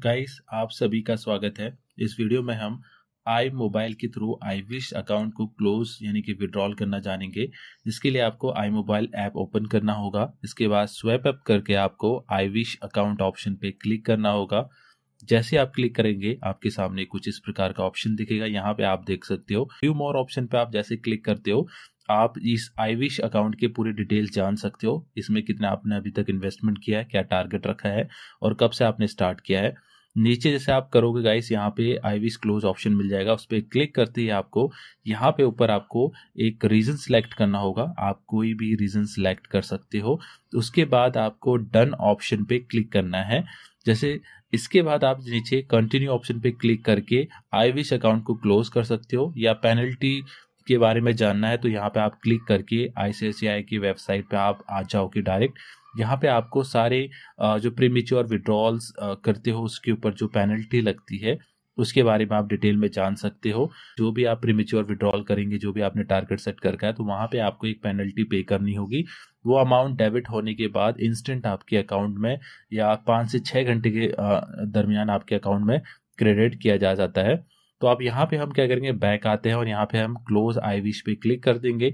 guys आप सभी का स्वागत है इस वीडियो में हम आई मोबाइल के थ्रू आई विश अकाउंट को क्लोज यानी कि विड्रॉल करना जानेंगे इसके लिए आपको आई मोबाइल ऐप ओपन करना होगा इसके बाद स्वैप अप करके आपको आई विश अकाउंट ऑप्शन पे क्लिक करना होगा जैसे आप क्लिक करेंगे आपके सामने कुछ इस प्रकार का ऑप्शन दिखेगा यहाँ पे आप देख सकते हो व्यू मोर ऑप्शन पे आप जैसे क्लिक करते हो आप इस आईविश अकाउंट के पूरे डिटेल जान सकते हो इसमें कितना आपने अभी तक इन्वेस्टमेंट किया है क्या टारगेट रखा है और कब से आपने स्टार्ट किया है नीचे जैसे आप करोगे गाइस यहाँ पे विश क्लोज ऑप्शन मिल जाएगा उस पर क्लिक करते ही आपको यहाँ पे ऊपर आपको एक रीजन सिलेक्ट करना होगा आप कोई भी रीजन सिलेक्ट कर सकते हो उसके बाद आपको डन ऑप्शन पे क्लिक करना है जैसे इसके बाद आप नीचे कंटिन्यू ऑप्शन पे क्लिक करके आई विश अकाउंट को क्लोज कर सकते हो या पेनल्टी के बारे में जानना है तो यहाँ पे आप क्लिक करके आई e की वेबसाइट पे आप आ जाओगे डायरेक्ट यहाँ पे आपको सारे जो प्रीमेच्योर विड्रॉल्स करते हो उसके ऊपर जो पेनल्टी लगती है उसके बारे में आप डिटेल में जान सकते हो जो भी आप प्रीमेच्योर विड्रॉल करेंगे जो भी आपने टारगेट सेट कर रखा है तो वहाँ पे आपको एक पेनल्टी पे करनी होगी वो अमाउंट डेबिट होने के बाद इंस्टेंट आपके अकाउंट में या पाँच से छः घंटे के दरमियान आपके अकाउंट में क्रेडिट किया जा जाता है तो आप यहाँ पे हम क्या करेंगे बैक आते हैं और यहाँ पे हम क्लोज आई विश पे क्लिक कर देंगे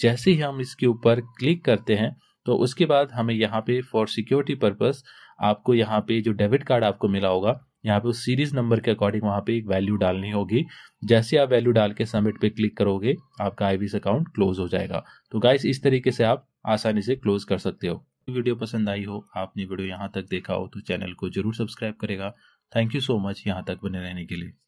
जैसे ही हम इसके ऊपर क्लिक करते हैं तो उसके बाद हमें यहाँ पे फॉर सिक्योरिटी पर्पस आपको यहाँ पे जो डेबिट कार्ड आपको मिला होगा यहाँ पे उस सीरीज नंबर के अकॉर्डिंग वहाँ पे एक वैल्यू डालनी होगी जैसे आप वैल्यू डाल के सबमिट पे क्लिक करोगे आपका आई अकाउंट क्लोज हो जाएगा तो गाइस इस तरीके से आप आसानी से क्लोज कर सकते हो वीडियो पसंद आई हो आपने वीडियो यहाँ तक देखा हो तो चैनल को जरूर सब्सक्राइब करेगा थैंक यू सो मच यहाँ तक बने रहने के लिए